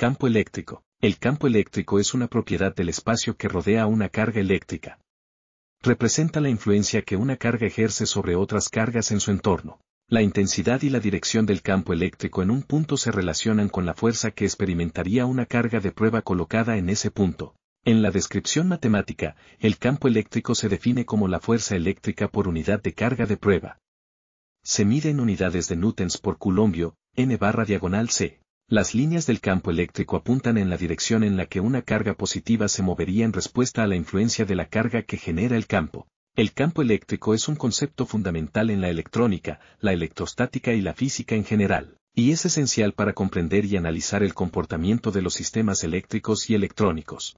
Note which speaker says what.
Speaker 1: Campo eléctrico. El campo eléctrico es una propiedad del espacio que rodea una carga eléctrica. Representa la influencia que una carga ejerce sobre otras cargas en su entorno. La intensidad y la dirección del campo eléctrico en un punto se relacionan con la fuerza que experimentaría una carga de prueba colocada en ese punto. En la descripción matemática, el campo eléctrico se define como la fuerza eléctrica por unidad de carga de prueba. Se mide en unidades de newtons por coulombio, n barra diagonal c. Las líneas del campo eléctrico apuntan en la dirección en la que una carga positiva se movería en respuesta a la influencia de la carga que genera el campo. El campo eléctrico es un concepto fundamental en la electrónica, la electrostática y la física en general, y es esencial para comprender y analizar el comportamiento de los sistemas eléctricos y electrónicos.